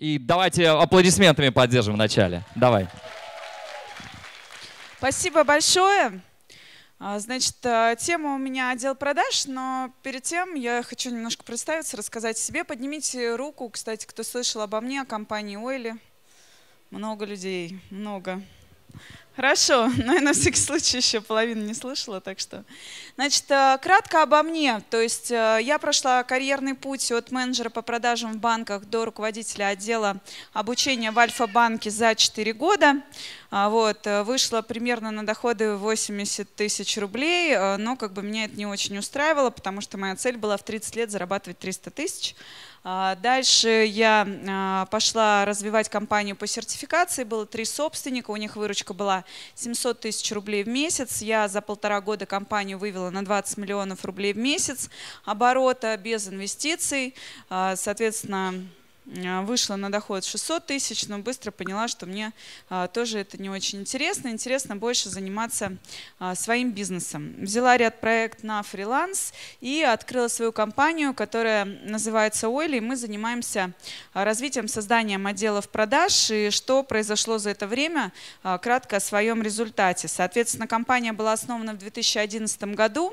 И давайте аплодисментами поддержим в начале. Давай. Спасибо большое. А, значит, а, тема у меня отдел продаж, но перед тем я хочу немножко представиться, рассказать о себе. Поднимите руку, кстати, кто слышал обо мне, о компании Ойли. Много людей, много. Хорошо, но я на всякий случай еще половину не слышала, так что. Значит, э, кратко обо мне. То есть э, я прошла карьерный путь от менеджера по продажам в банках до руководителя отдела обучения в Альфа-банке за 4 года. А, вот, э, вышла примерно на доходы 80 тысяч рублей, но как бы меня это не очень устраивало, потому что моя цель была в 30 лет зарабатывать 300 тысяч. А, дальше я а, пошла развивать компанию по сертификации, было три собственника, у них выручка была 700 тысяч рублей в месяц. Я за полтора года компанию вывела на 20 миллионов рублей в месяц оборота без инвестиций. А, соответственно, а, вышла на доход 600 тысяч, но быстро поняла, что мне а, тоже это не очень интересно. Интересно больше заниматься а, своим бизнесом. Взяла ряд проект на фриланс и открыла свою компанию, которая называется Oily. мы занимаемся развитием, созданием отделов продаж. И что произошло за это время, кратко о своем результате. Соответственно, компания была основана в 2011 году.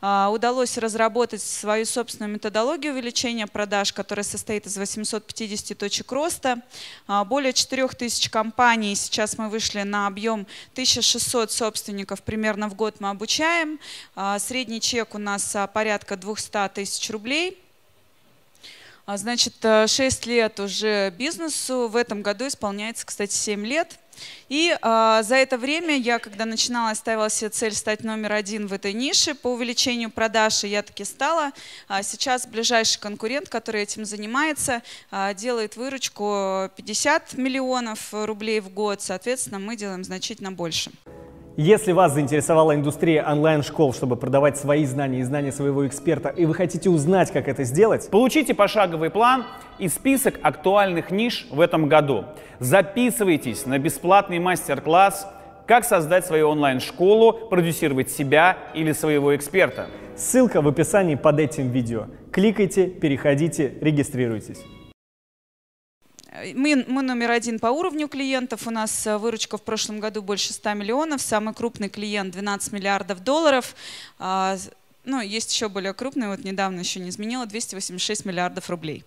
Удалось разработать свою собственную методологию увеличения продаж, которая состоит из 850 50 точек роста. А, более 4000 компаний. Сейчас мы вышли на объем 1600 собственников. Примерно в год мы обучаем. А, средний чек у нас а, порядка 200 тысяч рублей. Значит, 6 э, лет уже бизнесу. В этом году исполняется, кстати, 7 лет. И э, за это время я, когда начинала, ставила себе цель стать номер один в этой нише по увеличению продаж, и я таки стала. А сейчас ближайший конкурент, который этим занимается, э, делает выручку 50 миллионов рублей в год. Соответственно, мы делаем значительно больше. Если вас заинтересовала индустрия онлайн-школ, чтобы продавать свои знания и знания своего эксперта, и вы хотите узнать, как это сделать, получите пошаговый план и список актуальных ниш в этом году. Записывайтесь на бесплатный мастер-класс «Как создать свою онлайн-школу, продюсировать себя или своего эксперта». Ссылка в описании под этим видео. Кликайте, переходите, регистрируйтесь. Мы, мы номер один по уровню клиентов. У нас э, выручка в прошлом году больше 100 миллионов. Самый крупный клиент 12 миллиардов долларов. А, ну, есть еще более крупные, вот недавно еще не изменила, 286 миллиардов рублей.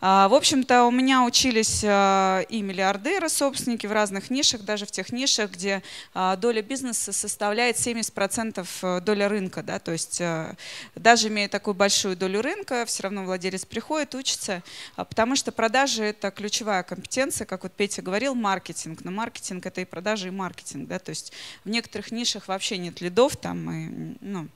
А, в общем-то, у меня учились а, и миллиардеры, собственники в разных нишах, даже в тех нишах, где а, доля бизнеса составляет 70% э, доля рынка, да, то есть э, даже имея такую большую долю рынка, все равно владелец приходит, учится, а, потому что продажи – это ключевая компетенция, как вот Петя говорил, маркетинг, но маркетинг – это и продажи, и маркетинг, да, то есть в некоторых нишах вообще нет лидов там, и, ну,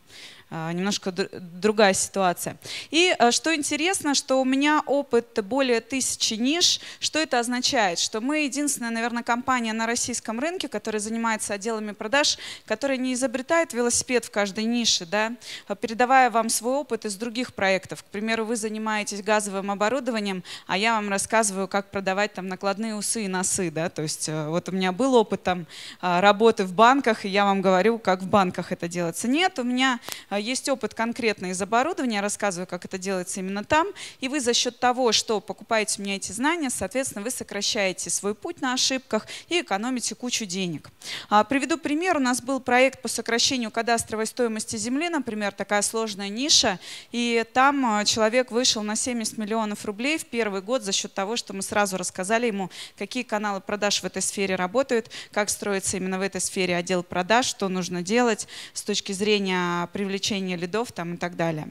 Э, немножко другая ситуация. И э, что интересно, что у меня опыт более тысячи ниш. Что это означает? Что мы единственная, наверное, компания на российском рынке, которая занимается отделами продаж, которая не изобретает велосипед в каждой нише, да, а передавая вам свой опыт из других проектов. К примеру, вы занимаетесь газовым оборудованием, а я вам рассказываю, как продавать там накладные усы и носы. Да? То есть э, вот у меня был опыт там, а, работы в банках, и я вам говорю, как в банках это делается. Нет, у меня Э, есть опыт конкретно из оборудования, я рассказываю, как это делается именно там, и вы за счет того, что покупаете у меня эти знания, соответственно, вы сокращаете свой путь на ошибках и экономите кучу денег. А, приведу пример. У нас был проект по сокращению кадастровой стоимости земли, например, такая сложная ниша, и там э, человек вышел на 70 миллионов рублей в первый год за счет того, что мы сразу рассказали ему, какие каналы продаж в этой сфере работают, как строится именно в этой сфере отдел продаж, что нужно делать с точки зрения привлечения изучение лидов там, и так далее.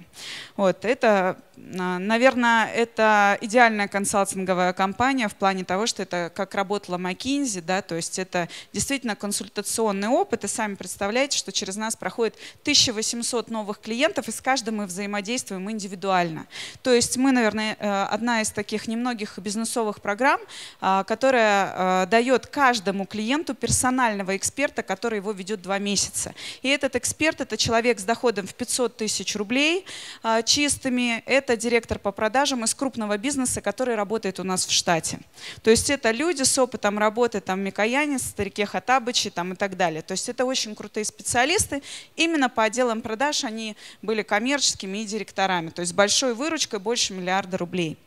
Вот, это, а, наверное, это идеальная консалтинговая компания в плане того, что это как работала McKinsey, да, то есть это действительно консультационный опыт, и сами представляете, что через нас проходит 1800 новых клиентов, и с каждым мы взаимодействуем индивидуально. То есть мы, наверное, э, одна из таких немногих бизнесовых программ, а, которая э, дает каждому клиенту персонального эксперта, который его ведет два месяца. И этот эксперт – это человек с доходом в 500 тысяч рублей а, чистыми. Это директор по продажам из крупного бизнеса, который работает у нас в штате. То есть это люди с опытом работы, там, Микоянец, Старике Хатабычи там, и так далее. То есть это очень крутые специалисты. Именно по отделам продаж они были коммерческими и директорами. То есть большой выручкой больше миллиарда рублей.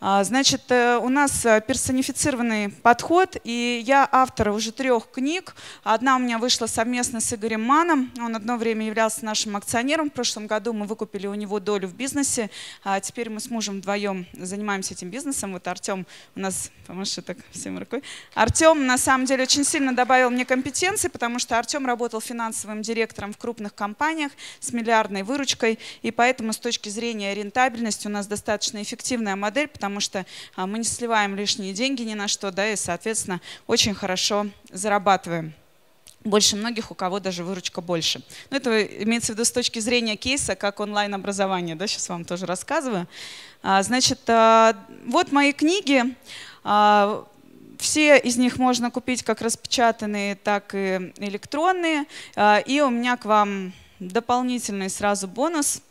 А, значит, э, у нас э, персонифицированный подход, и я автор уже трех книг. Одна у меня вышла совместно с Игорем Маном, он одно время являлся нашим акционером. В прошлом году мы выкупили у него долю в бизнесе, а теперь мы с мужем вдвоем занимаемся этим бизнесом. Вот Артем у нас, помаши так всем рукой. Артем на самом деле очень сильно добавил мне компетенции, потому что Артем работал финансовым директором в крупных компаниях с миллиардной выручкой, и поэтому с точки зрения рентабельности у нас достаточно эффективная модель, потому потому что а, мы не сливаем лишние деньги ни на что, да, и, соответственно, очень хорошо зарабатываем больше многих, у кого даже выручка больше. Ну это имеется в виду с точки зрения кейса, как онлайн-образование, да, сейчас вам тоже рассказываю. А, значит, а, вот мои книги. Все из них можно купить как распечатанные, так и электронные. И у меня к вам дополнительный сразу бонус –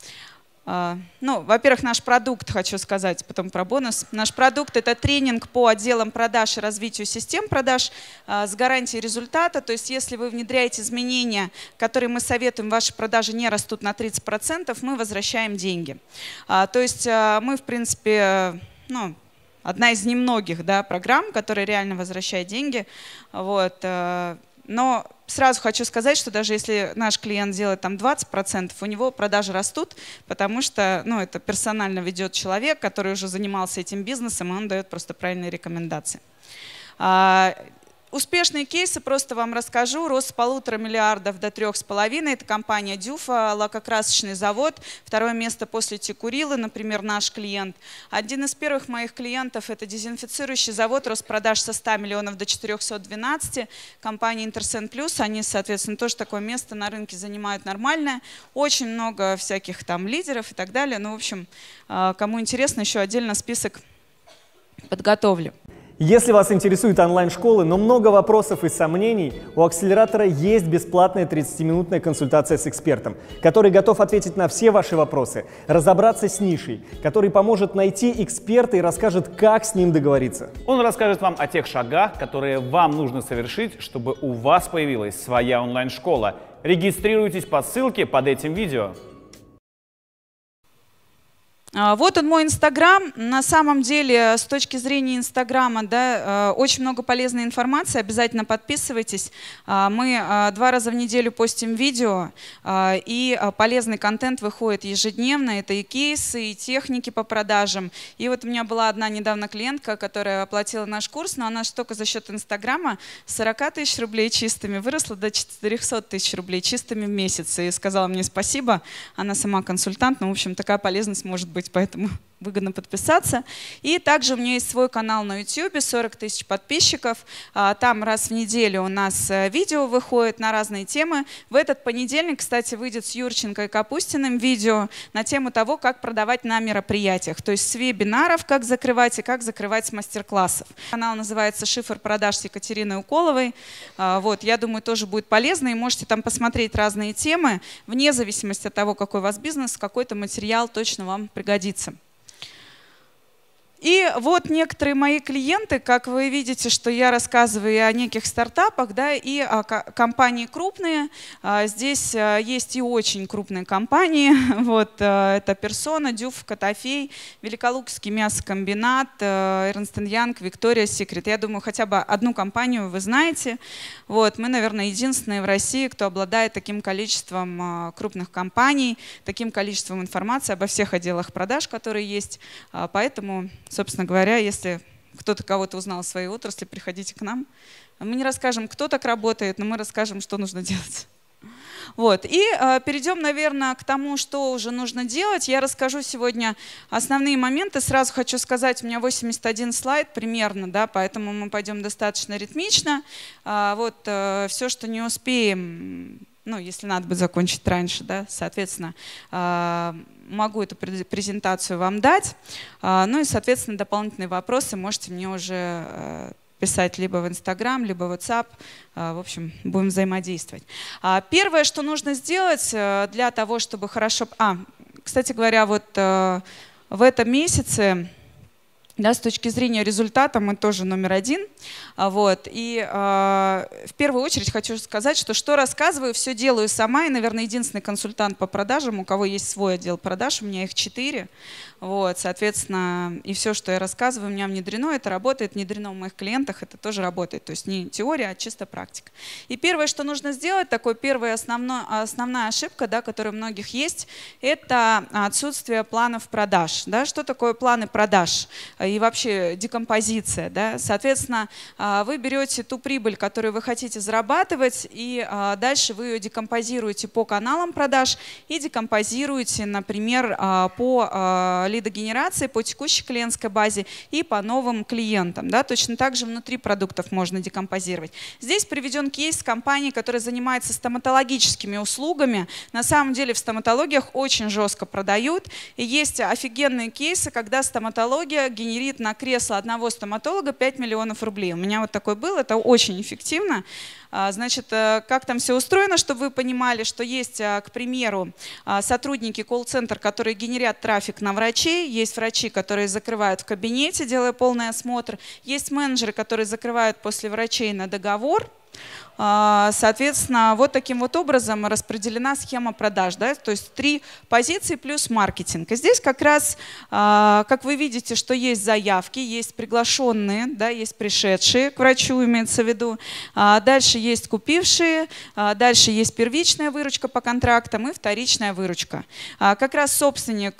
а, ну, во-первых, наш продукт, хочу сказать, потом про бонус. Наш продукт – это тренинг по отделам продаж и развитию систем продаж а, с гарантией результата. То есть если вы внедряете изменения, которые мы советуем, ваши продажи не растут на 30%, мы возвращаем деньги. А, то есть мы, в принципе, ну, одна из немногих да, программ, которая реально возвращает деньги. Вот. Э, но сразу хочу сказать, что даже если наш клиент делает там 20%, у него продажи растут, потому что ну, это персонально ведет человек, который уже занимался этим бизнесом, и он дает просто правильные рекомендации. А, Успешные кейсы просто вам расскажу. Рост с полутора миллиардов до трех с половиной. Это компания Дюфа, лакокрасочный завод. Второе место после Текурилы, например, наш клиент. Один из первых моих клиентов – это дезинфицирующий завод. Рост продаж со 100 миллионов до 412. Компания Интерсен Плюс, они, соответственно, тоже такое место на рынке занимают нормальное. Очень много всяких там лидеров и так далее. Ну, в общем, а, кому интересно, еще отдельно список подготовлю. Если вас интересуют онлайн-школы, но много вопросов и сомнений, у акселератора есть бесплатная 30-минутная консультация с экспертом, который готов ответить на все ваши вопросы, разобраться с нишей, который поможет найти эксперта и расскажет, как с ним договориться. Он расскажет вам о тех шагах, которые вам нужно совершить, чтобы у вас появилась своя онлайн-школа. Регистрируйтесь по ссылке под этим видео. А, вот он мой Инстаграм. На самом деле, с точки зрения Инстаграма, да, э, очень много полезной информации. Обязательно подписывайтесь. А, мы э, два раза в неделю постим видео, а, и э, полезный контент выходит ежедневно. Это и кейсы, и техники по продажам. И вот у меня была одна недавно клиентка, которая оплатила наш курс, но она только за счет Инстаграма 40 тысяч рублей чистыми выросла до 400 тысяч рублей чистыми в месяц. И сказала мне спасибо. Она сама консультант, но, в общем, такая полезность может быть поэтому выгодно подписаться. И также у меня есть свой канал на YouTube, 40 тысяч подписчиков. А, там раз в неделю у нас э, видео выходит на разные темы. В этот понедельник, кстати, выйдет с Юрченко и Капустиным видео на тему того, как продавать на мероприятиях. То есть с вебинаров, как закрывать и как закрывать мастер-классов. Канал называется «Шифр продаж» с Екатериной Уколовой. А, вот, я думаю, тоже будет полезно. И можете там посмотреть разные темы, вне зависимости от того, какой у вас бизнес, какой-то материал точно вам пригодится. И вот некоторые мои клиенты, как вы видите, что я рассказываю о неких стартапах, да, и о компании крупные. А, здесь а, есть и очень крупные компании. Вот а, это Персона, Дюф, Котофей, Великолукский мясокомбинат, Эрнст Янг, Виктория Секрет. Я думаю, хотя бы одну компанию вы знаете. Вот, мы, наверное, единственные в России, кто обладает таким количеством крупных компаний, таким количеством информации обо всех отделах продаж, которые есть. Поэтому Собственно говоря, если кто-то кого-то узнал в своей отрасли, приходите к нам. Мы не расскажем, кто так работает, но мы расскажем, что нужно делать. Вот. И э, перейдем, наверное, к тому, что уже нужно делать. Я расскажу сегодня основные моменты. Сразу хочу сказать, у меня 81 слайд примерно, да, поэтому мы пойдем достаточно ритмично. Э, вот э, все, что не успеем, ну, если надо бы закончить раньше, да, соответственно, э, могу эту презентацию вам дать. А, ну и, соответственно, дополнительные вопросы можете мне уже э, писать либо в Инстаграм, либо в WhatsApp. А, в общем, будем взаимодействовать. А, первое, что нужно сделать э, для того, чтобы хорошо... А, кстати говоря, вот э, в этом месяце да, с точки зрения результата мы тоже номер один. А, вот. И э, в первую очередь хочу сказать, что что рассказываю, все делаю сама. И, наверное, единственный консультант по продажам, у кого есть свой отдел продаж, у меня их четыре. Вот, соответственно, и все, что я рассказываю, у меня внедрено, это работает, внедрено в моих клиентах, это тоже работает. То есть не теория, а чисто практика. И первое, что нужно сделать, такой первая основной, основная ошибка, да, которая у многих есть, это отсутствие планов продаж. Да? Что такое планы продаж э, и вообще декомпозиция? Да? Соответственно, э, вы берете ту прибыль, которую вы хотите зарабатывать, и э, дальше вы ее декомпозируете по каналам продаж и декомпозируете, например, по Э, лидогенерации по текущей клиентской базе и по новым клиентам. Да? Точно так же внутри продуктов можно декомпозировать. Здесь приведен кейс компании, которая занимается стоматологическими услугами. На самом деле в стоматологиях очень жестко продают. И есть офигенные кейсы, когда стоматология генерит на кресло одного стоматолога 5 миллионов рублей. У меня вот такой был, это очень эффективно. А, значит, э, как там все устроено, чтобы вы понимали, что есть, а, к примеру, а, сотрудники колл-центр, которые генерят трафик на врачей, есть врачи, которые закрывают в кабинете, делая полный осмотр, есть менеджеры, которые закрывают после врачей на договор, а, соответственно, вот таким вот образом распределена схема продаж. Да? То есть три позиции плюс маркетинг. И здесь как раз, а, как вы видите, что есть заявки, есть приглашенные, да, есть пришедшие к врачу, имеется в виду. А, дальше есть купившие, дальше есть первичная выручка по контрактам и вторичная выручка. Как раз собственник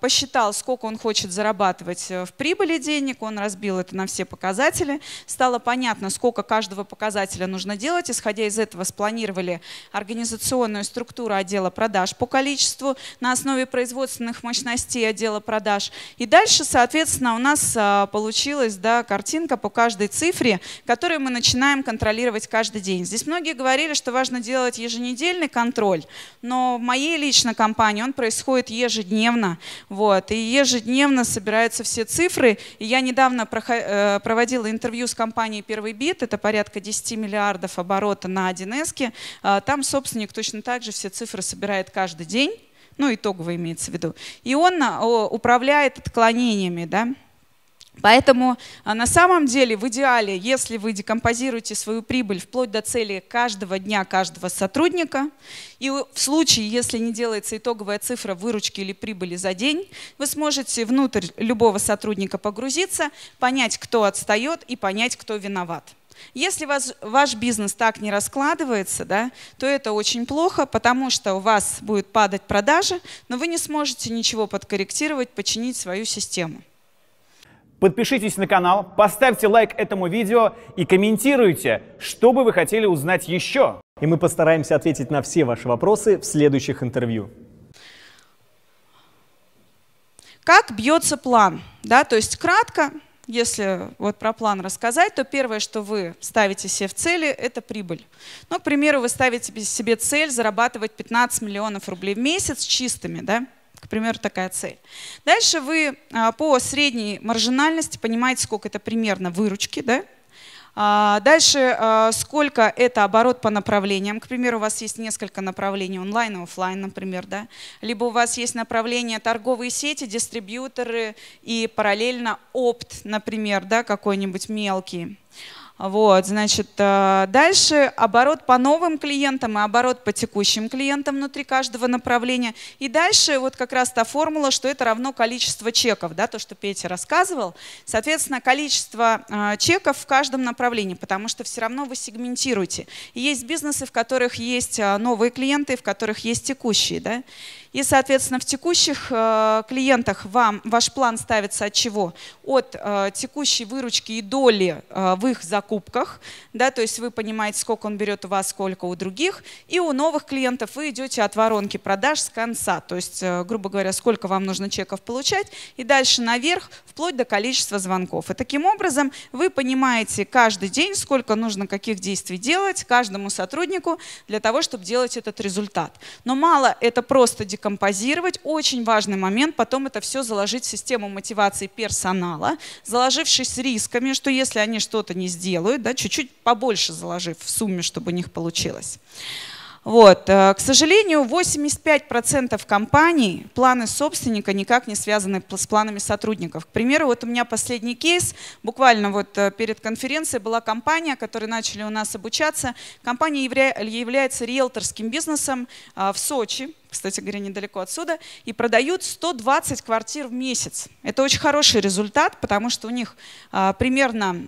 посчитал, сколько он хочет зарабатывать э, в прибыли денег, он разбил это на все показатели. Стало понятно, сколько каждого показателя показателя нужно делать. Исходя из этого спланировали организационную структуру отдела продаж по количеству на основе производственных мощностей отдела продаж. И дальше, соответственно, у нас а, получилась да, картинка по каждой цифре, которую мы начинаем контролировать каждый день. Здесь многие говорили, что важно делать еженедельный контроль, но в моей личной компании он происходит ежедневно. Вот, и ежедневно собираются все цифры. И я недавно э, проводила интервью с компанией «Первый бит», это порядка 10 10 миллиардов оборота на 1С. А, там собственник точно так же все цифры собирает каждый день, ну, итогово имеется в виду. И он а, управляет отклонениями, да, Поэтому а, на самом деле в идеале, если вы декомпозируете свою прибыль вплоть до цели каждого дня каждого сотрудника, и в случае, если не делается итоговая цифра выручки или прибыли за день, вы сможете внутрь любого сотрудника погрузиться, понять, кто отстает и понять, кто виноват. Если вас, ваш бизнес так не раскладывается, да, то это очень плохо, потому что у вас будет падать продажи, но вы не сможете ничего подкорректировать, починить свою систему. Подпишитесь на канал, поставьте лайк этому видео и комментируйте, что бы вы хотели узнать еще. И мы постараемся ответить на все ваши вопросы в следующих интервью. Как бьется план? Да, то есть кратко, если вот про план рассказать, то первое, что вы ставите себе в цели, это прибыль. Ну, к примеру, вы ставите себе цель зарабатывать 15 миллионов рублей в месяц чистыми, да? К примеру, такая цель. Дальше вы а, по средней маржинальности понимаете, сколько это примерно выручки, да? А, дальше, а, сколько это оборот по направлениям. К примеру, у вас есть несколько направлений, онлайн и офлайн, например. Да? Либо у вас есть направление торговые сети, дистрибьюторы и параллельно опт, например, да, какой-нибудь мелкий. Вот, значит, э, дальше оборот по новым клиентам и оборот по текущим клиентам внутри каждого направления. И дальше вот как раз та формула, что это равно количество чеков, да, то, что Петя рассказывал. Соответственно, количество э, чеков в каждом направлении, потому что все равно вы сегментируете. И есть бизнесы, в которых есть э, новые клиенты, в которых есть текущие, да. И, соответственно, в текущих э, клиентах вам ваш план ставится от чего? От э, текущей выручки и доли э, в их закупках, да, то есть вы понимаете, сколько он берет у вас, сколько у других, и у новых клиентов вы идете от воронки продаж с конца, то есть, грубо говоря, сколько вам нужно чеков получать, и дальше наверх, вплоть до количества звонков. И таким образом вы понимаете каждый день, сколько нужно каких действий делать каждому сотруднику для того, чтобы делать этот результат. Но мало это просто декларировать, композировать. Очень важный момент, потом это все заложить в систему мотивации персонала, заложившись рисками, что если они что-то не сделают, да, чуть-чуть побольше заложив в сумме, чтобы у них получилось. Вот. Э, к сожалению, 85% компаний планы собственника никак не связаны с планами сотрудников. К примеру, вот у меня последний кейс, буквально вот э, перед конференцией была компания, которой начали у нас обучаться. Компания является риэлторским бизнесом э, в Сочи кстати говоря, недалеко отсюда, и продают 120 квартир в месяц. Это очень хороший результат, потому что у них а, примерно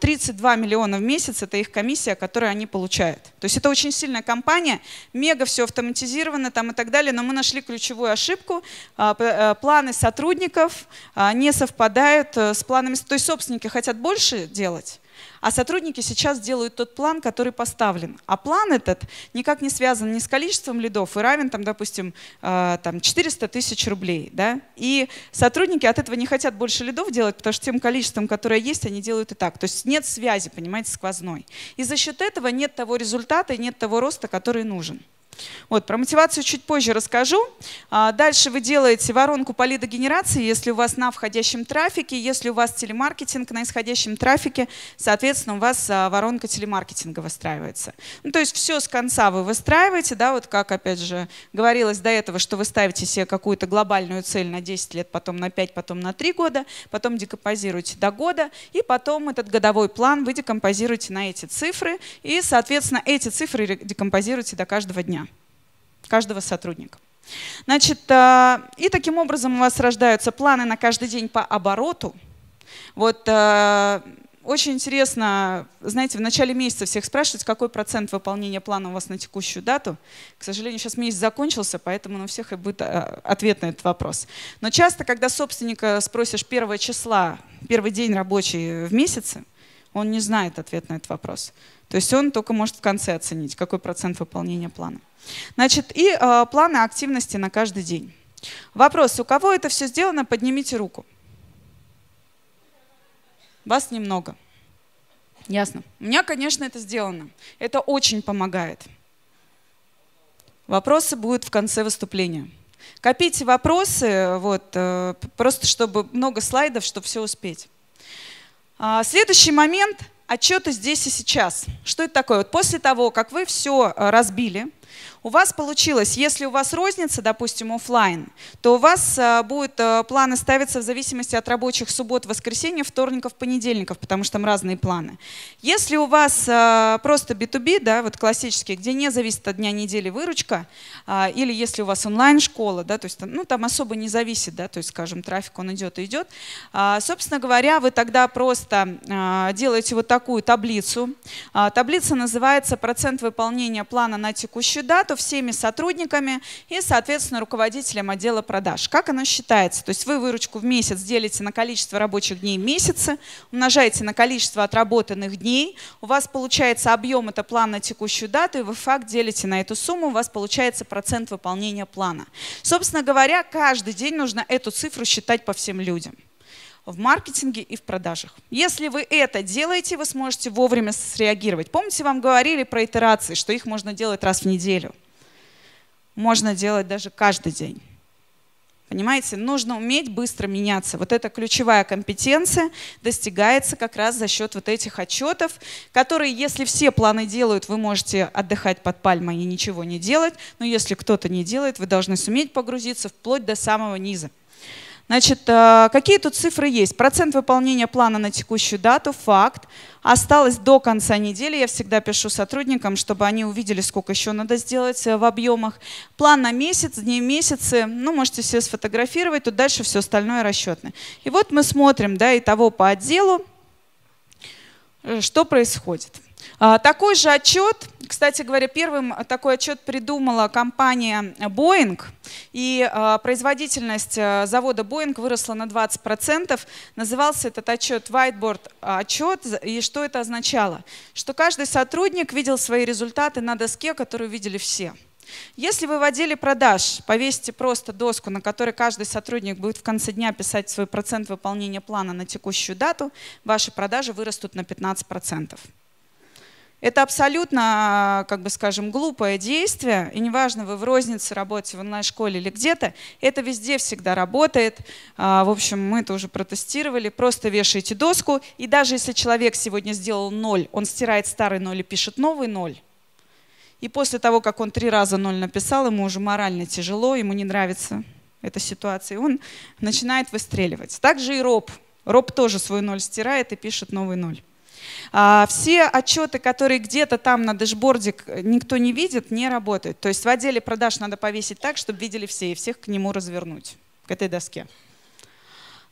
32 а, миллиона в месяц, это их комиссия, которую они получают. То есть это очень сильная компания, мега все автоматизировано там и так далее, но мы нашли ключевую ошибку. А, планы сотрудников не совпадают э, с планами, то есть собственники хотят больше делать, а сотрудники сейчас делают тот план, который поставлен. А план этот никак не связан ни с количеством лидов и равен, там, допустим, э, там 400 тысяч рублей. Да? И сотрудники от этого не хотят больше лидов делать, потому что тем количеством, которое есть, они делают и так. То есть нет связи, понимаете, сквозной. И за счет этого нет того результата и нет того роста, который нужен. Вот, про мотивацию чуть позже расскажу. А, дальше вы делаете воронку по лидогенерации, если у вас на входящем трафике, если у вас телемаркетинг на исходящем трафике, соответственно, у вас а, воронка телемаркетинга выстраивается. Ну, то есть все с конца вы выстраиваете, да, вот как, опять же, говорилось до этого, что вы ставите себе какую-то глобальную цель на 10 лет, потом на 5, потом на 3 года, потом декомпозируете до года, и потом этот годовой план вы декомпозируете на эти цифры, и, соответственно, эти цифры декомпозируете до каждого дня каждого сотрудника. Значит, э, и таким образом у вас рождаются планы на каждый день по обороту. Вот э, очень интересно, знаете, в начале месяца всех спрашивать, какой процент выполнения плана у вас на текущую дату. К сожалению, сейчас месяц закончился, поэтому у всех и будет э, ответ на этот вопрос. Но часто, когда собственника спросишь первого числа, первый день рабочий в месяце, он не знает ответ на этот вопрос. То есть он только может в конце оценить, какой процент выполнения плана. Значит, и э, планы активности на каждый день. Вопрос, у кого это все сделано, поднимите руку. Вас немного. Ясно. У меня, конечно, это сделано. Это очень помогает. Вопросы будут в конце выступления. Копите вопросы, вот, э, просто чтобы много слайдов, чтобы все успеть. А, следующий момент отчеты здесь и сейчас. Что это такое? Вот после того, как вы все э, разбили, у вас получилось, если у вас розница, допустим, офлайн, то у вас э, будут э, планы ставиться в зависимости от рабочих суббот, воскресенья, вторников, понедельников, потому что там разные планы. Если у вас э, просто B2B, да, вот классические, где не зависит от дня недели выручка, а, или если у вас онлайн-школа, да, то есть ну, там особо не зависит, да, то есть, скажем, трафик он идет и идет, а, собственно говоря, вы тогда просто а, делаете вот такую таблицу. Таблица называется «Процент выполнения плана на текущую дату», аппарату, всеми сотрудниками и, соответственно, руководителям отдела продаж. Как оно считается? То есть вы выручку в месяц делите на количество рабочих дней месяца, умножаете на количество отработанных дней, у вас получается объем, это план на текущую дату, и вы факт делите на эту сумму, у вас получается процент выполнения плана. Собственно говоря, каждый день нужно эту цифру считать по всем людям в маркетинге и в продажах. Если вы это делаете, вы сможете вовремя среагировать. Помните, вам говорили про итерации, что их можно делать раз в неделю. Можно делать даже каждый день. Понимаете, нужно уметь быстро меняться. Вот эта ключевая компетенция достигается как раз за счет вот этих отчетов, которые, если все планы делают, вы можете отдыхать под пальмой и ничего не делать, но если кто-то не делает, вы должны суметь погрузиться вплоть до самого низа. Значит, э, какие тут цифры есть? Процент выполнения плана на текущую дату, факт. Осталось до конца недели, я всегда пишу сотрудникам, чтобы они увидели, сколько еще надо сделать э, в объемах. План на месяц, дни, месяцы, ну, можете все сфотографировать, тут дальше все остальное расчетное. И вот мы смотрим, да, и того по отделу, э, что происходит. А, такой же отчет кстати говоря, первым такой отчет придумала компания Boeing, и а, производительность а, завода Boeing выросла на 20%. Назывался этот отчет Whiteboard отчет, и что это означало? Что каждый сотрудник видел свои результаты на доске, которую видели все. Если вы в отделе продаж повесите просто доску, на которой каждый сотрудник будет в конце дня писать свой процент выполнения плана на текущую дату, ваши продажи вырастут на 15%. Это абсолютно, как бы скажем, глупое действие, и неважно, вы в рознице работаете, в онлайн-школе или где-то, это везде всегда работает. А, в общем, мы это уже протестировали. Просто вешаете доску, и даже если человек сегодня сделал ноль, он стирает старый ноль и пишет новый ноль. И после того, как он три раза ноль написал, ему уже морально тяжело, ему не нравится эта ситуация, и он начинает выстреливать. Также и роб. Роб тоже свой ноль стирает и пишет новый ноль. А, все отчеты, которые где-то там на дэшбордик никто не видит, не работают. То есть в отделе продаж надо повесить так, чтобы видели все, и всех к нему развернуть, к этой доске.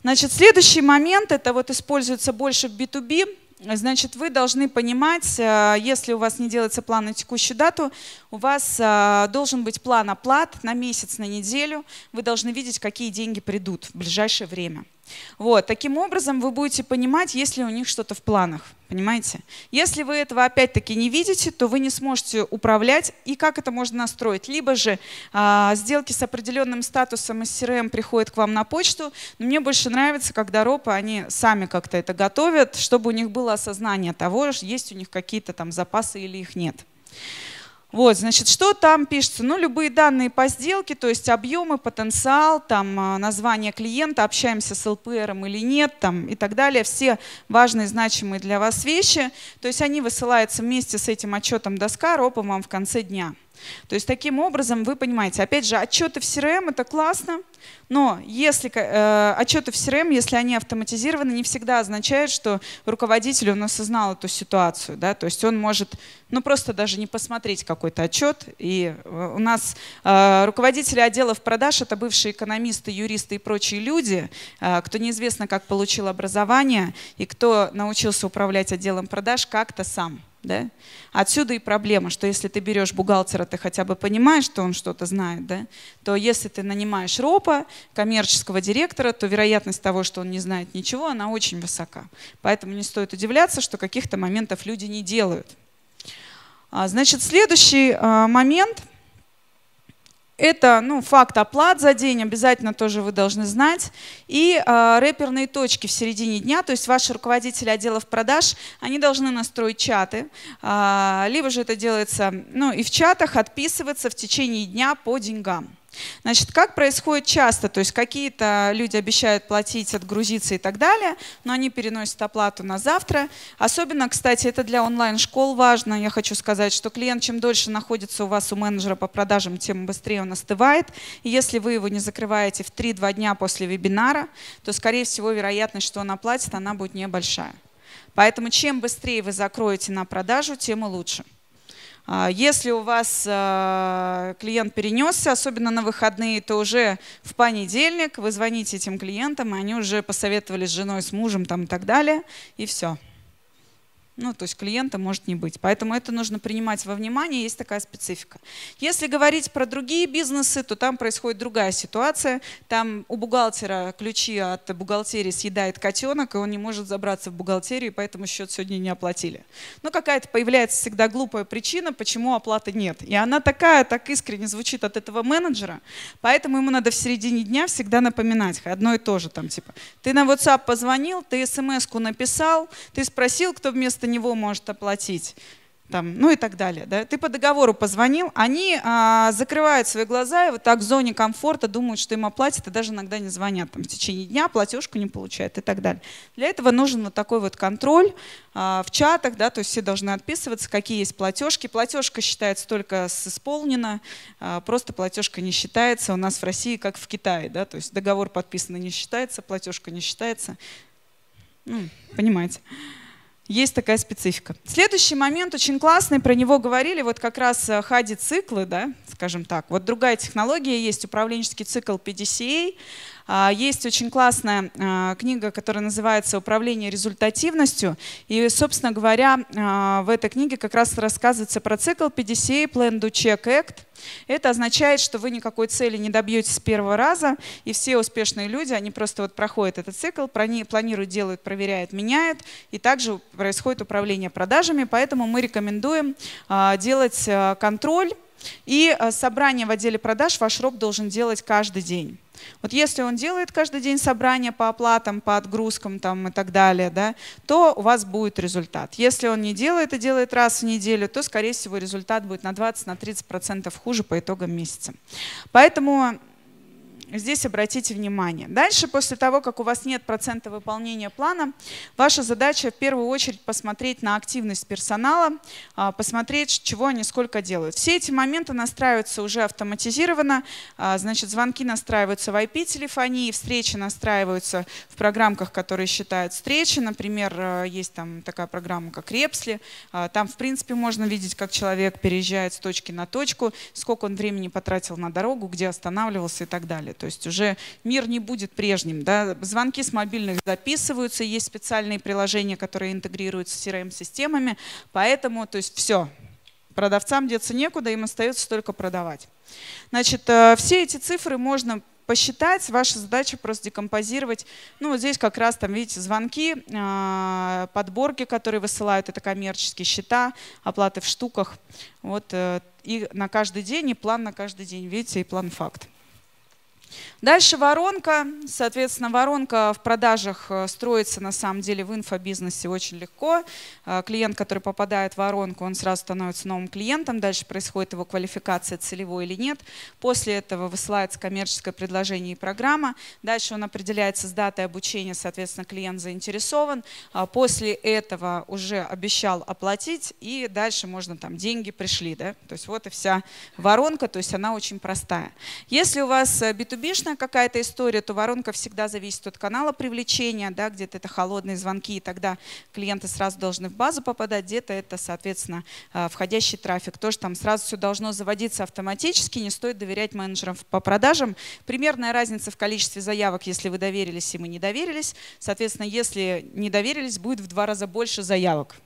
Значит, следующий момент, это вот используется больше в B2B, Значит, вы должны понимать, э, если у вас не делается план на текущую дату, у вас э, должен быть план оплат на месяц, на неделю. Вы должны видеть, какие деньги придут в ближайшее время. Вот, таким образом вы будете понимать, если у них что-то в планах, понимаете? Если вы этого опять-таки не видите, то вы не сможете управлять и как это можно настроить. Либо же а, сделки с определенным статусом из CRM эм приходят к вам на почту, но мне больше нравится, когда ропы, они сами как-то это готовят, чтобы у них было осознание того, есть у них какие-то там запасы или их нет. Вот, значит, что там пишется? Ну, любые данные по сделке, то есть объемы, потенциал, там, а, название клиента, общаемся с ЛПР или нет, там, и так далее. Все важные, значимые для вас вещи. То есть они высылаются вместе с этим отчетом доска РОПом вам в конце дня. То есть таким образом вы понимаете, опять же, отчеты в CRM эм это классно, но если э, отчеты в CRM, эм, если они автоматизированы, не всегда означает, что руководитель он осознал эту ситуацию, да, то есть он может, ну просто даже не посмотреть какой-то отчет. И э, у нас э, руководители отделов продаж это бывшие экономисты, юристы и прочие люди, э, кто неизвестно как получил образование и кто научился управлять отделом продаж как-то сам. Да? Отсюда и проблема, что если ты берешь бухгалтера, ты хотя бы понимаешь, что он что-то знает, да? то если ты нанимаешь РОПа, коммерческого директора, то вероятность того, что он не знает ничего, она очень высока. Поэтому не стоит удивляться, что каких-то моментов люди не делают. А, значит, следующий а, момент – это ну, факт оплат за день, обязательно тоже вы должны знать. И э, рэперные точки в середине дня, то есть ваши руководители отделов продаж, они должны настроить чаты. Э, либо же это делается ну, и в чатах, отписываться в течение дня по деньгам. Значит, как происходит часто, то есть какие-то люди обещают платить, отгрузиться и так далее, но они переносят оплату на завтра. Особенно, кстати, это для онлайн-школ важно. Я хочу сказать, что клиент чем дольше находится у вас у менеджера по продажам, тем быстрее он остывает. И если вы его не закрываете в 3-2 дня после вебинара, то, скорее всего, вероятность, что он оплатит, она будет небольшая. Поэтому чем быстрее вы закроете на продажу, тем и лучше. А, если у вас а, клиент перенесся, особенно на выходные, то уже в понедельник вы звоните этим клиентам, и они уже посоветовали с женой, с мужем там, и так далее, и все. Ну, то есть клиента может не быть. Поэтому это нужно принимать во внимание, есть такая специфика. Если говорить про другие бизнесы, то там происходит другая ситуация. Там у бухгалтера ключи от бухгалтерии съедает котенок, и он не может забраться в бухгалтерию, поэтому счет сегодня не оплатили. Но ну, какая-то появляется всегда глупая причина, почему оплаты нет. И она такая, так искренне звучит от этого менеджера, поэтому ему надо в середине дня всегда напоминать одно и то же. Там типа, ты на WhatsApp позвонил, ты смс-ку написал, ты спросил, кто вместо него может оплатить. Там, ну и так далее. Да? Ты по договору позвонил, они а, закрывают свои глаза и вот так в зоне комфорта думают, что им оплатят, и даже иногда не звонят там, в течение дня, платежку не получают и так далее. Для этого нужен вот такой вот контроль а, в чатах, да, то есть все должны отписываться, какие есть платежки. Платежка считается только с исполнена, а, просто платежка не считается у нас в России, как в Китае, да, то есть договор подписан и не считается, платежка не считается. Ну, Понимаете есть такая специфика. Следующий момент очень классный, про него говорили, вот как раз э, хади-циклы, да, скажем так. Вот другая технология есть, управленческий цикл PDCA. А, есть очень классная а, книга, которая называется «Управление результативностью». И, собственно говоря, а, в этой книге как раз рассказывается про цикл PDCA, Plan, Do, Check, Act. Это означает, что вы никакой цели не добьетесь с первого раза, и все успешные люди, они просто вот проходят этот цикл, планируют, делают, проверяют, меняют, и также происходит управление продажами, поэтому мы рекомендуем делать контроль и э, собрание в отделе продаж ваш роб должен делать каждый день. Вот если он делает каждый день собрание по оплатам, по отгрузкам там, и так далее, да, то у вас будет результат. Если он не делает и делает раз в неделю, то, скорее всего, результат будет на 20-30% на 30 хуже по итогам месяца. Поэтому здесь обратите внимание. Дальше, после того, как у вас нет процента выполнения плана, ваша задача в первую очередь посмотреть на активность персонала, а, посмотреть, чего они сколько делают. Все эти моменты настраиваются уже автоматизированно, а, значит, звонки настраиваются в IP-телефонии, встречи настраиваются в программках, которые считают встречи. Например, а, есть там такая программа, как Репсли. Там, в принципе, можно видеть, как человек переезжает с точки на точку, сколько он времени потратил на дорогу, где останавливался и так далее. То есть уже мир не будет прежним. Да? Звонки с мобильных записываются, есть специальные приложения, которые интегрируются с CRM-системами. Поэтому то есть все, продавцам деться некуда, им остается только продавать. Значит, э, все эти цифры можно посчитать, ваша задача просто декомпозировать. Ну, вот здесь как раз там, видите, звонки, э, подборки, которые высылают, это коммерческие счета, оплаты в штуках. Вот, э, и на каждый день, и план на каждый день, видите, и план факт. Дальше воронка. Соответственно, воронка в продажах э, строится на самом деле в инфобизнесе очень легко. Э, клиент, который попадает в воронку, он сразу становится новым клиентом. Дальше происходит его квалификация целевой или нет. После этого высылается коммерческое предложение и программа. Дальше он определяется с датой обучения, соответственно, клиент заинтересован. А после этого уже обещал оплатить и дальше можно там деньги пришли. Да? То есть вот и вся воронка, то есть она очень простая. Если у вас B2B э, безубешная какая-то история, то воронка всегда зависит от канала привлечения, да, где-то это холодные звонки, и тогда клиенты сразу должны в базу попадать, где-то это, соответственно, а, входящий трафик. Тоже там сразу все должно заводиться автоматически, не стоит доверять менеджерам по продажам. Примерная разница в количестве заявок, если вы доверились и мы не доверились. Соответственно, если не доверились, будет в два раза больше заявок.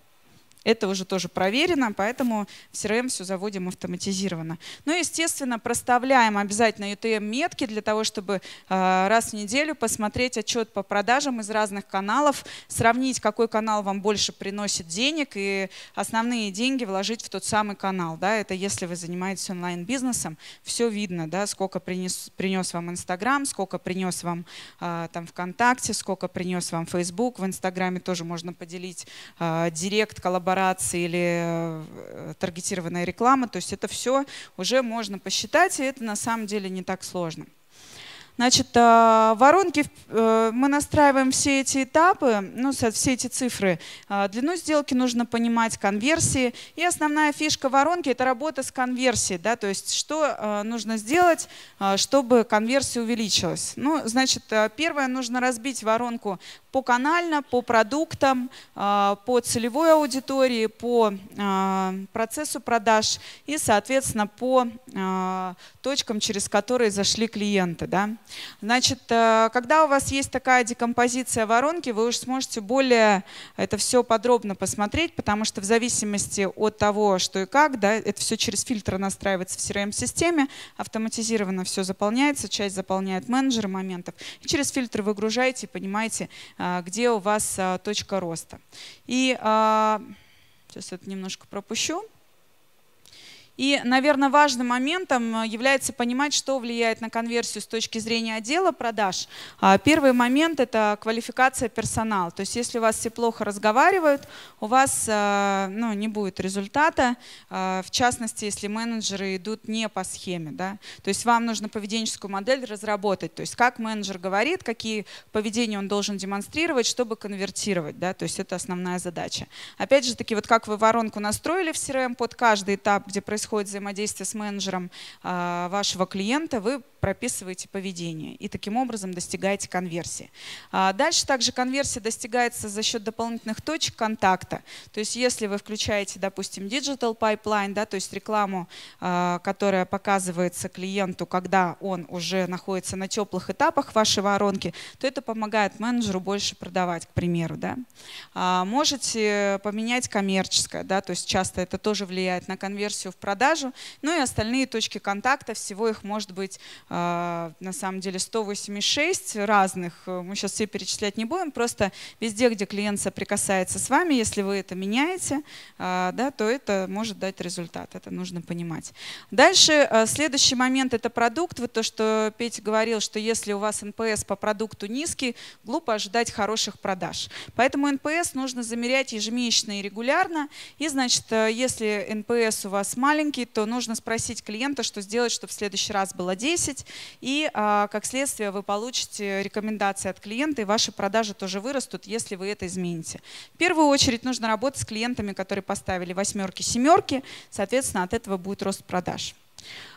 Это уже тоже проверено, поэтому в CRM эм все заводим автоматизированно. Ну и, естественно, проставляем обязательно UTM-метки для того, чтобы а, раз в неделю посмотреть отчет по продажам из разных каналов, сравнить, какой канал вам больше приносит денег и основные деньги вложить в тот самый канал. Да? Это если вы занимаетесь онлайн-бизнесом, все видно, да? сколько принес, принес вам Инстаграм, сколько принес вам а, там ВКонтакте, сколько принес вам Facebook. В Инстаграме тоже можно поделить а, директ, коллаборацию коллаборации или э, э, таргетированная реклама, То есть это все уже можно посчитать, и это на самом деле не так сложно. Значит, э, воронки, мы настраиваем все эти этапы, ну, все эти цифры. Длину сделки нужно понимать, конверсии. И основная фишка воронки – это работа с конверсией. Да, то есть что нужно сделать, чтобы конверсия увеличилась. Ну, значит, первое, нужно разбить воронку по поканально, по продуктам, а, по целевой аудитории, по а, процессу продаж и, соответственно, по а, точкам, через которые зашли клиенты. Да? Значит, когда у вас есть такая декомпозиция воронки, вы уже сможете более это все подробно посмотреть, потому что в зависимости от того, что и как, да, это все через фильтры настраивается в CRM-системе, автоматизированно все заполняется, часть заполняет менеджеры моментов, и через фильтры выгружаете и понимаете, а, где у вас а, точка роста. И а, сейчас это немножко пропущу. И, наверное, важным моментом э, является понимать, что влияет на конверсию с точки зрения отдела продаж. А, первый момент – это квалификация персонала. То есть если у вас все плохо разговаривают, у вас э, ну, не будет результата, а, в частности, если менеджеры идут не по схеме. Да? То есть вам нужно поведенческую модель разработать, то есть как менеджер говорит, какие поведения он должен демонстрировать, чтобы конвертировать. Да? То есть это основная задача. Опять же таки, вот как вы воронку настроили в CRM под каждый этап, где происходит происходит взаимодействие с менеджером а, вашего клиента, вы прописываете поведение и таким образом достигаете конверсии. А, дальше также конверсия достигается за счет дополнительных точек контакта. То есть если вы включаете, допустим, digital pipeline, да, то есть рекламу, а, которая показывается клиенту, когда он уже находится на теплых этапах вашей воронки, то это помогает менеджеру больше продавать, к примеру. Да. Можете поменять коммерческое, да, то есть часто это тоже влияет на конверсию в продажу продажу. Ну и остальные точки контакта, всего их может быть а, на самом деле 186 разных. Э, мы сейчас все перечислять не будем, просто везде, где клиент соприкасается с вами, если вы это меняете, а, да, то это может дать результат. Это нужно понимать. Дальше э, следующий момент – это продукт. Вот то, что Петя говорил, что если у вас НПС по продукту низкий, глупо ожидать хороших продаж. Поэтому НПС нужно замерять ежемесячно и регулярно. И, значит, э, если НПС у вас маленький, маленький, то нужно спросить клиента, что сделать, чтобы в следующий раз было 10. И а, как следствие вы получите рекомендации от клиента, и ваши продажи тоже вырастут, если вы это измените. В первую очередь нужно работать с клиентами, которые поставили восьмерки, семерки. Соответственно, от этого будет рост продаж.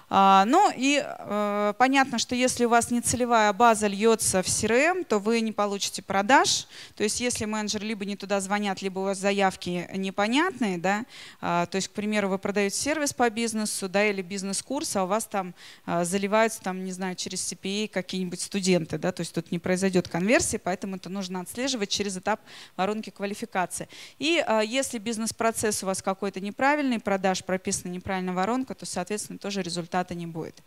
А, ну и э, понятно, что если у вас не целевая база льется в CRM, эм, то вы не получите продаж. То есть если менеджер либо не туда звонят, либо у вас заявки непонятные, да, а, то есть, к примеру, вы продаете сервис по бизнесу, да, или бизнес-курс, а у вас там а, заливаются, там, не знаю, через CPA какие-нибудь студенты, да, то есть тут не произойдет конверсии, поэтому это нужно отслеживать через этап воронки квалификации. И если бизнес-процесс у вас какой-то неправильный, продаж прописана неправильная воронка, то, соответственно, тоже результат результата не будет.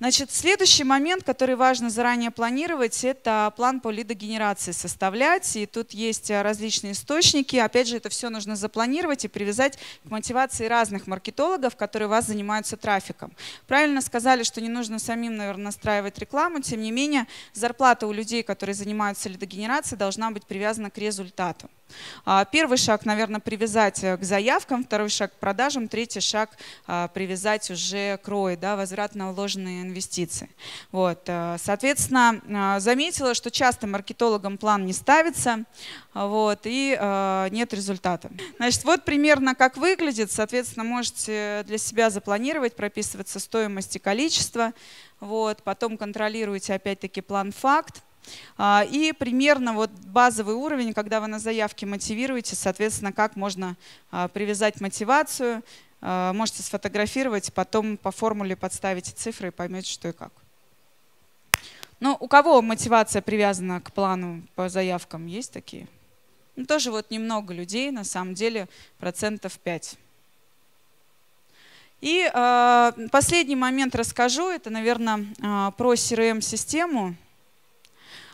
Значит, следующий момент, который важно заранее планировать, это план по лидогенерации составлять. И тут есть э, различные источники. Опять же, это все нужно запланировать и привязать к мотивации разных маркетологов, которые у вас занимаются трафиком. Правильно сказали, что не нужно самим, наверное, настраивать рекламу. Тем не менее, зарплата у людей, которые занимаются лидогенерацией, должна быть привязана к результату. А, первый шаг, наверное, привязать э, к заявкам, второй шаг к продажам, третий шаг а, привязать уже к рои, да, возврат на вложенные инвестиций. Вот. Э, соответственно, э, заметила, что часто маркетологам план не ставится, вот, и э, нет результата. Значит, вот примерно как выглядит. Соответственно, можете для себя запланировать, прописываться стоимость и количество. Вот. Потом контролируете опять-таки план-факт. А, и примерно вот базовый уровень, когда вы на заявке мотивируете, соответственно, как можно а, привязать мотивацию, Э, можете сфотографировать, потом по формуле подставите цифры и поймете, что и как. Но ну, у кого мотивация привязана к плану по заявкам? Есть такие? Ну, тоже вот немного людей, на самом деле процентов 5. И э, последний момент расскажу, это, наверное, э, про CRM-систему.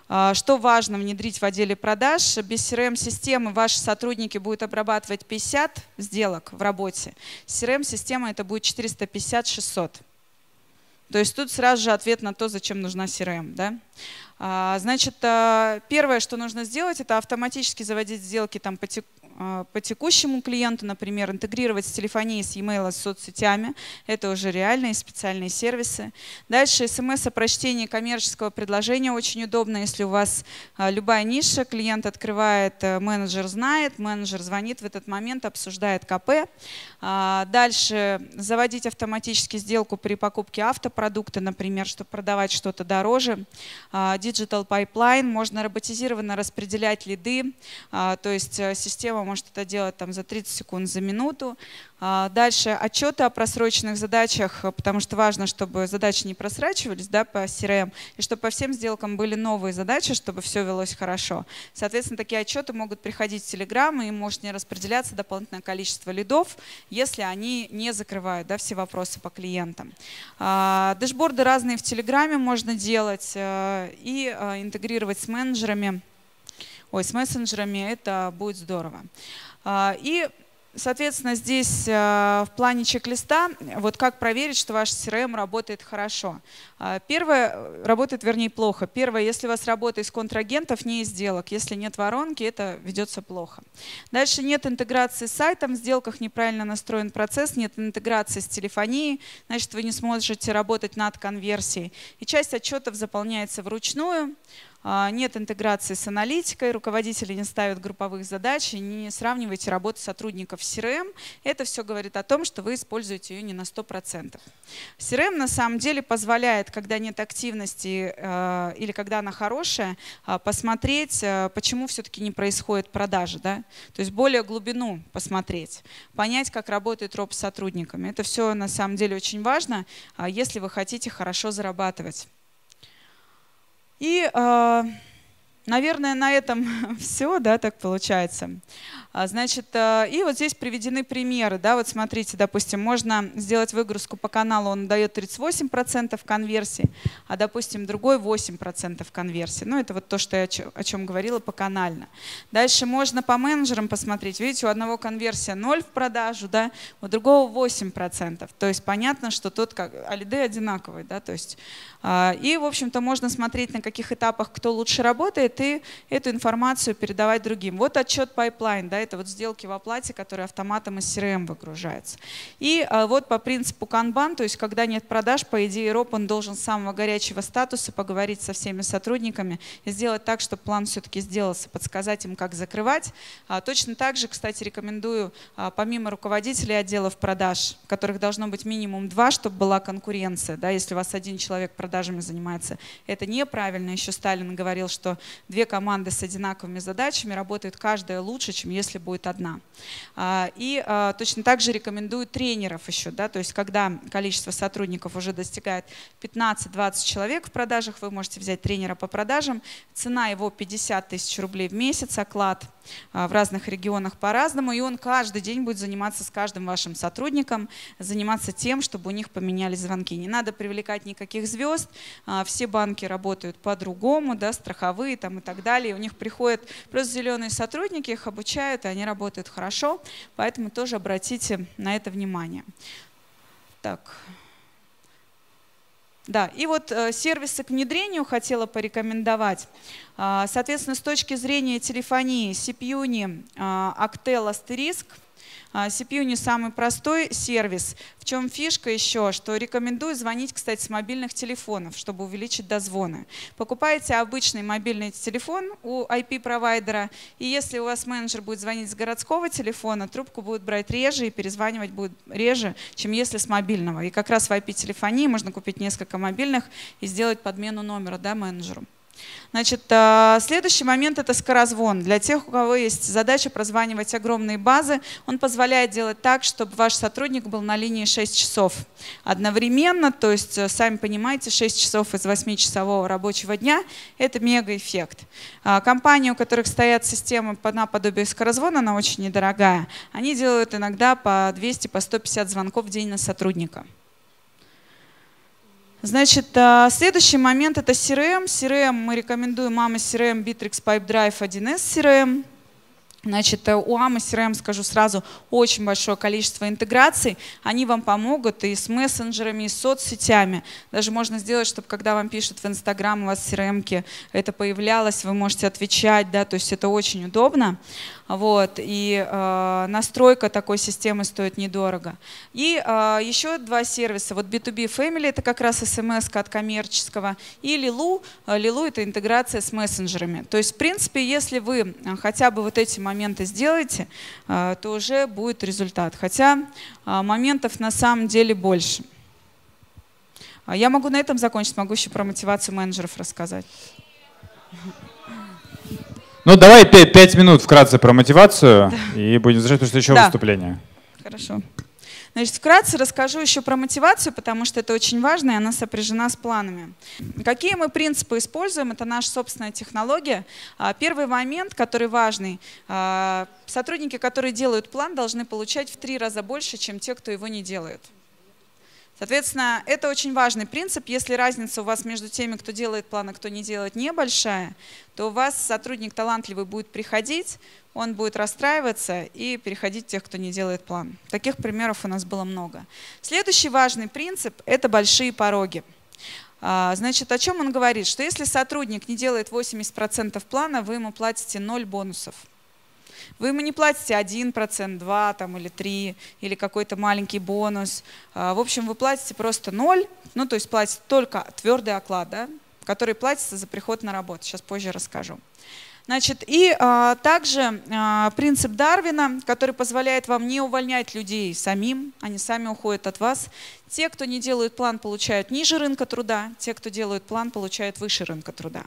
А, что важно внедрить в отделе продаж? Без CRM-системы ваши сотрудники будут обрабатывать 50 сделок в работе. crm система это будет 450-600. То есть тут сразу же ответ на то, зачем нужна CRM. Да? А, значит, а, первое, что нужно сделать, это автоматически заводить сделки там, по, тек а, по текущему клиенту, например, интегрировать с телефонией, с e-mail, с соцсетями. Это уже реальные специальные сервисы. Дальше смс о прочтении коммерческого предложения очень удобно, если у вас а, любая ниша, клиент открывает, э, менеджер знает, менеджер звонит в этот момент, обсуждает КП. А, дальше заводить автоматически сделку при покупке автопродукта, например, чтобы продавать что-то дороже. А, digital Pipeline, можно роботизированно распределять лиды, а, то есть э, система может это делать там, за 30 секунд, за минуту. А, дальше отчеты о просроченных задачах, э, потому что важно, чтобы задачи не просрачивались да, по CRM, и чтобы по всем сделкам были новые задачи, чтобы все велось хорошо. Соответственно, такие отчеты могут приходить в Telegram, и может не распределяться дополнительное количество лидов, если они не закрывают да, все вопросы по клиентам. А, дэшборды разные в Телеграме можно делать э, и э, интегрировать с менеджерами, ой, с мессенджерами, это будет здорово. А, и Соответственно, здесь э, в плане чек-листа, вот как проверить, что ваш CRM работает хорошо. А, первое, работает, вернее, плохо. Первое, если у вас работа из контрагентов, не из сделок. Если нет воронки, это ведется плохо. Дальше нет интеграции с сайтом, в сделках неправильно настроен процесс, нет интеграции с телефонией, значит, вы не сможете работать над конверсией. И часть отчетов заполняется вручную, а, нет интеграции с аналитикой, руководители не ставят групповых задач, не сравнивайте работу сотрудников с CRM. Эм. Это все говорит о том, что вы используете ее не на 100%. CRM эм, на самом деле позволяет помогает, когда нет активности э, или когда она хорошая, а, посмотреть, э, почему все-таки не происходит продажи, Да? То есть более глубину посмотреть, понять, как работает роб с сотрудниками. Это все на самом деле очень важно, а, если вы хотите хорошо зарабатывать. И э, наверное, на этом все, да, так получается. А, значит, э, и вот здесь приведены примеры, да, вот смотрите, допустим, можно сделать выгрузку по каналу, он дает 38% конверсии, а, допустим, другой 8% конверсии. Ну, это вот то, что я о чем говорила поканально. Дальше можно по менеджерам посмотреть, видите, у одного конверсия 0 в продажу, да, у другого 8%, то есть понятно, что тут как, а одинаковые, да, то есть, а, и, в общем-то, можно смотреть, на каких этапах кто лучше работает, стоит, и эту информацию передавать другим. Вот отчет пайплайн, да, это вот сделки в оплате, которые автоматом из CRM эм выгружаются. И э, вот по принципу канбан, то есть когда нет продаж, по идее РОП он должен с самого горячего статуса поговорить со всеми сотрудниками и сделать так, чтобы план все-таки сделался, подсказать им, как закрывать. А, точно так же, кстати, рекомендую а, помимо руководителей отделов продаж, которых должно быть минимум два, чтобы была конкуренция. Да, если у вас один человек продажами занимается, это неправильно. Еще Сталин говорил, что две команды с одинаковыми задачами работают каждая лучше, чем если будет одна. А, и а, точно так же рекомендую тренеров еще, да, то есть когда количество сотрудников уже достигает 15-20 человек в продажах, вы можете взять тренера по продажам, цена его 50 тысяч рублей в месяц, оклад а, в разных регионах по-разному, и он каждый день будет заниматься с каждым вашим сотрудником, заниматься тем, чтобы у них поменялись звонки. Не надо привлекать никаких звезд, все банки работают по-другому, да, страховые, там и так далее. И у них приходят просто зеленые сотрудники, их обучают, и они работают хорошо, поэтому тоже обратите на это внимание. Так. Да, и вот э, сервисы к внедрению хотела порекомендовать. А, соответственно, с точки зрения телефонии, Сипьюни, Актел, Астериск – а, CPU не самый простой сервис. В чем фишка еще, что рекомендую звонить, кстати, с мобильных телефонов, чтобы увеличить дозвоны. Покупаете обычный мобильный телефон у IP-провайдера, и если у вас менеджер будет звонить с городского телефона, трубку будут брать реже и перезванивать будет реже, чем если с мобильного. И как раз в IP-телефонии можно купить несколько мобильных и сделать подмену номера да, менеджеру. Значит, а, следующий момент – это скорозвон. Для тех, у кого есть задача прозванивать огромные базы, он позволяет делать так, чтобы ваш сотрудник был на линии 6 часов одновременно. То есть, э, сами понимаете, 6 часов из 8-часового рабочего дня – это мегаэффект. А, компании, у которых стоят системы наподобие скорозвона, она очень недорогая. Они делают иногда по 200-150 по 150 звонков в день на сотрудника. Значит, а, следующий момент это CRM. CRM мы рекомендуем мамы CRM Bittrex Pipedrive 1S CRM. Значит, э, у АМы CRM, скажу сразу, очень большое количество интеграций. Они вам помогут и с мессенджерами, и с соцсетями. Даже можно сделать, чтобы когда вам пишут в Инстаграм, у вас CRM это появлялось, вы можете отвечать, да, то есть это очень удобно. Вот, и э, настройка такой системы стоит недорого. И э, еще два сервиса. Вот B2B Family – это как раз смс эм от коммерческого. И Lilu, Lilu э, это интеграция с мессенджерами. То есть, в принципе, если вы э, хотя бы вот эти моменты сделаете, э, то уже будет результат. Хотя э, моментов на самом деле больше. А я могу на этом закончить, могу еще про мотивацию менеджеров рассказать. Ну, давай пять минут вкратце про мотивацию и будем завершать, потому что еще выступление. Хорошо. Значит, вкратце расскажу еще про мотивацию, потому что это очень важно, и она сопряжена с планами. Какие мы принципы используем? Это наша собственная технология. А, первый момент, который важный. А, сотрудники, которые делают план, должны получать в три раза больше, чем те, кто его не делает. Соответственно, это очень важный принцип. Если разница у вас между теми, кто делает план, а кто не делает, небольшая, то у вас сотрудник талантливый будет приходить, он будет расстраиваться и переходить тех, кто не делает план. Таких примеров у нас было много. Следующий важный принцип – это большие пороги. А, значит, о чем он говорит? Что если сотрудник не делает 80% плана, вы ему платите 0 бонусов – вы ему не платите 1%, 2% там, или 3%, или какой-то маленький бонус. А, в общем, вы платите просто 0, ну то есть платите только твердый оклад, да, который платится за приход на работу. Сейчас позже расскажу. Значит, и а, также а, принцип Дарвина, который позволяет вам не увольнять людей самим, они сами уходят от вас, те, кто не делают план, получают ниже рынка труда, те, кто делают план, получают выше рынка труда.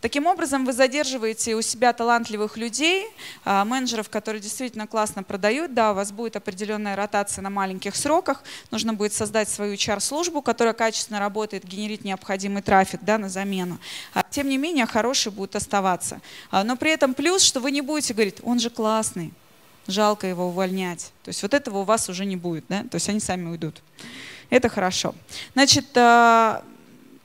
Таким образом, вы задерживаете у себя талантливых людей, а, менеджеров, которые действительно классно продают. Да, у вас будет определенная ротация на маленьких сроках, нужно будет создать свою HR-службу, которая качественно работает, генерит необходимый трафик да, на замену. А, тем не менее, хорошие будут оставаться. А, но при этом плюс, что вы не будете говорить, он же классный, жалко его увольнять. То есть вот этого у вас уже не будет, да? то есть они сами уйдут. Это хорошо. Значит, а,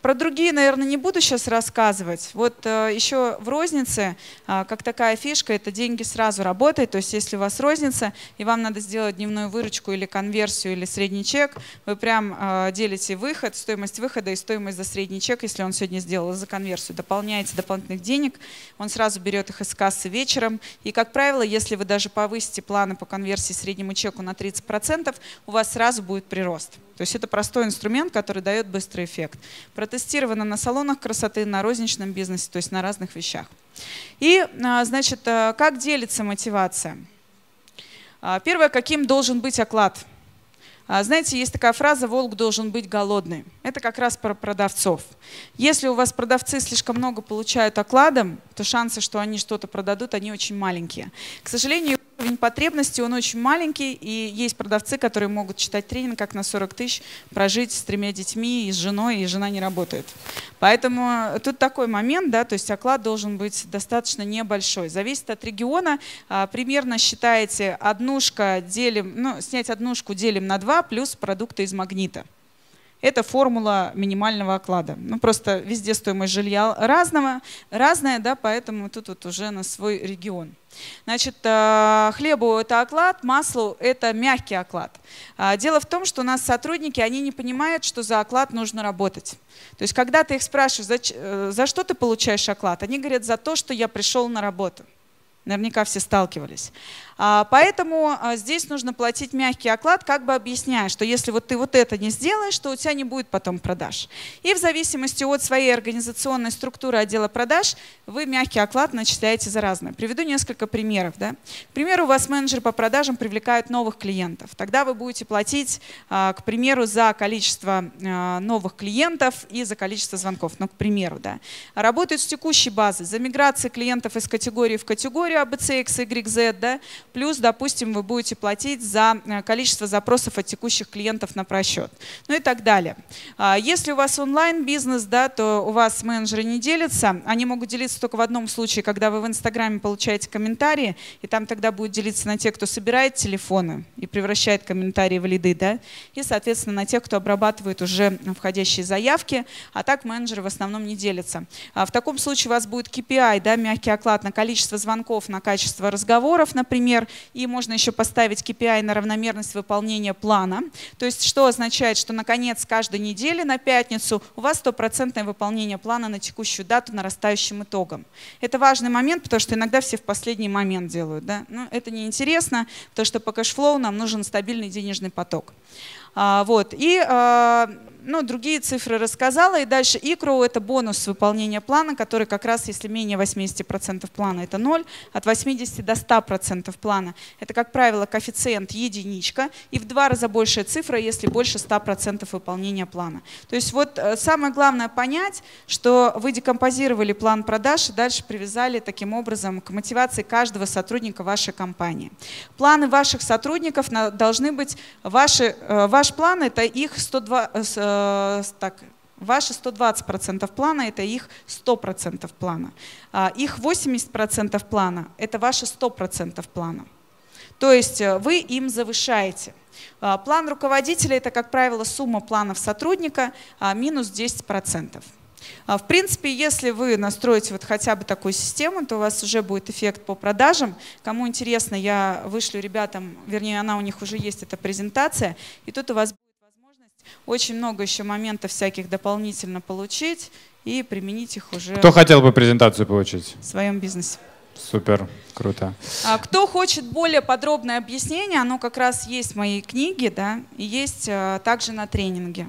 про другие, наверное, не буду сейчас рассказывать. Вот э, еще в рознице, а, как такая фишка, это деньги сразу работают. То есть если у вас розница, и вам надо сделать дневную выручку или конверсию, или средний чек, вы прям а, делите выход, стоимость выхода и стоимость за средний чек, если он сегодня сделал за конверсию. Дополняете дополнительных денег, он сразу берет их из кассы вечером. И, как правило, если вы даже повысите планы по конверсии среднему чеку на 30%, у вас сразу будет прирост. То есть это простой инструмент, который дает быстрый эффект. Про протестировано на салонах красоты, на розничном бизнесе, то есть на разных вещах. И, а, значит, э, как делится мотивация? А, первое, каким должен быть оклад? А, знаете, есть такая фраза «волк должен быть голодный». Это как раз про продавцов. Если у вас продавцы слишком много получают окладом, то шансы, что они что-то продадут, они очень маленькие. К сожалению, уровень потребности, он очень маленький, и есть продавцы, которые могут читать тренинг, как на 40 тысяч прожить с тремя детьми и с женой, и жена не работает. Поэтому э, тут такой момент, да, то есть оклад должен быть достаточно небольшой. Зависит от региона. А, примерно считаете, однушка делим, ну, снять однушку делим на два плюс продукты из магнита. Это формула минимального оклада. Ну, просто везде стоимость жилья разного, разная, да, поэтому тут вот уже на свой регион. Значит, э, хлебу это оклад, маслу это мягкий оклад. А, дело в том, что у нас сотрудники, они не понимают, что за оклад нужно работать. То есть, когда ты их спрашиваешь, за, э, за что ты получаешь оклад, они говорят, за то, что я пришел на работу. Наверняка все сталкивались. А, поэтому а, здесь нужно платить мягкий оклад, как бы объясняя, что если вот ты вот это не сделаешь, то у тебя не будет потом продаж. И в зависимости от своей организационной структуры отдела продаж вы мягкий оклад начисляете за разное. Приведу несколько примеров. Да? К примеру, у вас менеджер по продажам привлекают новых клиентов. Тогда вы будете платить, а, к примеру, за количество новых клиентов и за количество звонков. Ну, к примеру, да. Работают с текущей базы, за миграции клиентов из категории в категорию, историю об YZ, да, плюс, допустим, вы будете платить за э, количество запросов от текущих клиентов на просчет, ну и так далее. А, если у вас онлайн-бизнес, да, то у вас менеджеры не делятся, они могут делиться только в одном случае, когда вы в Инстаграме получаете комментарии, и там тогда будет делиться на тех кто собирает телефоны и превращает комментарии в лиды, да, и, соответственно, на тех, кто обрабатывает уже входящие заявки, а так менеджеры в основном не делятся. А в таком случае у вас будет KPI, да, мягкий оклад на количество звонков очков на качество разговоров, например, и можно еще поставить KPI на равномерность выполнения плана. То есть что означает, что наконец каждой недели на пятницу у вас стопроцентное выполнение плана на текущую дату нарастающим итогом. Это важный момент, потому что иногда все в последний момент делают. Да? Но ну, это неинтересно, потому что по кэшфлоу нам нужен стабильный денежный поток. А, вот. И а, ну, другие цифры рассказала. И дальше икру – это бонус выполнения плана, который как раз, если менее 80% плана – это 0, от 80 до 100% плана. Это, как правило, коэффициент единичка и в два раза большая цифра, если больше 100% выполнения плана. То есть вот э, самое главное понять, что вы декомпозировали план продаж и дальше привязали таким образом к мотивации каждого сотрудника вашей компании. Планы ваших сотрудников должны быть, ваши, э, ваш план – это их 102, Э, так, Ваши 120% плана – это их 100% плана. А, их 80% плана – это ваши 100% плана. То есть э, вы им завышаете. А, план руководителя – это, как правило, сумма планов сотрудника а, минус 10%. В принципе, если вы настроите вот хотя бы такую систему, то у вас уже будет эффект по продажам. Кому интересно, я вышлю ребятам, вернее, она у них уже есть, эта презентация, и тут у вас очень много еще моментов всяких дополнительно получить и применить их уже. Кто хотел бы презентацию получить? В своем бизнесе. Супер, круто. А кто хочет более подробное объяснение, оно как раз есть в моей книге, да, и есть э, также на тренинге.